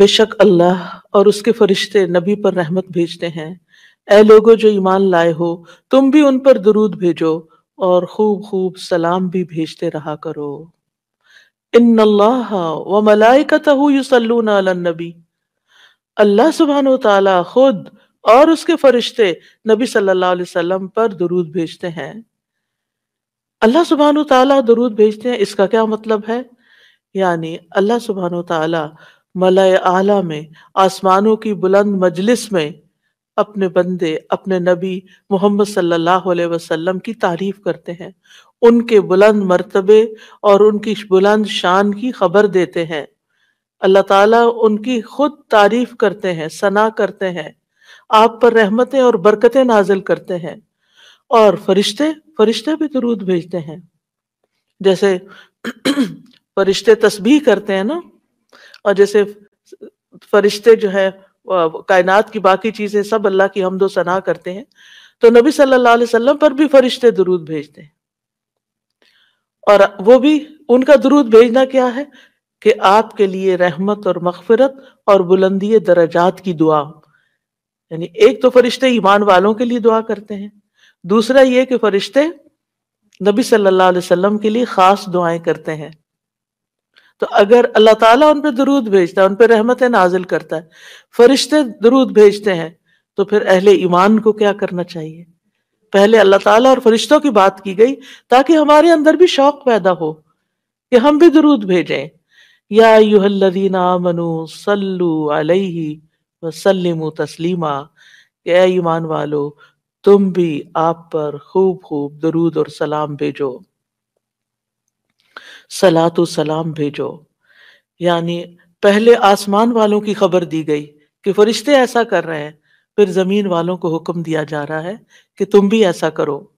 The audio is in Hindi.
बेशक अल्लाह और उसके फरिश्ते नबी पर रहमत भेजते हैं ए लोगो जो ईमान लाए हो तुम भी उन पर दरूद भेजो और खूब खूब सलाम भी भेजते रहा करो इन अल्लाह व मलाइकतहूसलून नबी अल्लाह सुबहान तला खुद और उसके फरिश्ते नबी सल्लल्लाहु अलैहि वसल्लम पर दरूद भेजते हैं अल्लाह सुबहान तला दरूद भेजते हैं इसका क्या मतलब है यानी अल्लाह सुबहान तला मल आला में आसमानों की बुलंद मजलिस में अपने बंदे अपने नबी मोहम्मद सल्लल्लाहु अलैहि वसल्लम की तारीफ करते हैं उनके बुलंद मर्तबे और उनकी बुलंद शान की खबर देते हैं अल्लाह ताला उनकी खुद तारीफ करते हैं सना करते हैं आप पर रहमतें और बरकतें नाजिल करते हैं और फरिश्ते फरिश्ते भी दरूद भेजते हैं जैसे फरिश्ते तस्बीह करते हैं ना और जैसे फरिश्ते जो है कायनात की बाकी चीजें सब अल्लाह की हमदो सना करते हैं तो नबी सल्लल्लाहु अलैहि वसल्लम पर भी फरिश्ते दुरूद भेजते हैं और वो भी उनका दुरूद भेजना क्या है कि आपके लिए रहमत और मखफरत और बुलंदी दर्जात की दुआ यानी एक तो फरिश्ते ईमान वालों के लिए दुआ करते हैं दूसरा ये कि फरिश्ते नबी सल्लल्लाहु अलैहि वसल्लम के लिए खास दुआएं करते हैं तो अगर अल्लाह ताला उन पर दरूद भेजता है उन पर रहमत नाजिल करता है फरिश्ते दरूद भेजते हैं तो फिर अहले ईमान को क्या करना चाहिए पहले अल्लाह ताला और फरिश्तों की बात की गई ताकि हमारे अंदर भी शौक पैदा हो कि हम भी दरूद भेजें या यूहल्लदीना मनु सल्लु अलैहि वसल्लिमु तस्लीमा ए ईमान वालो तुम भी आप पर खूब खूब दरूद और सलाम भेजो सलात सलाम भेजो यानी पहले आसमान वालों की खबर दी गई कि फरिश्ते ऐसा कर रहे हैं फिर ज़मीन वालों को हुक्म दिया जा रहा है कि तुम भी ऐसा करो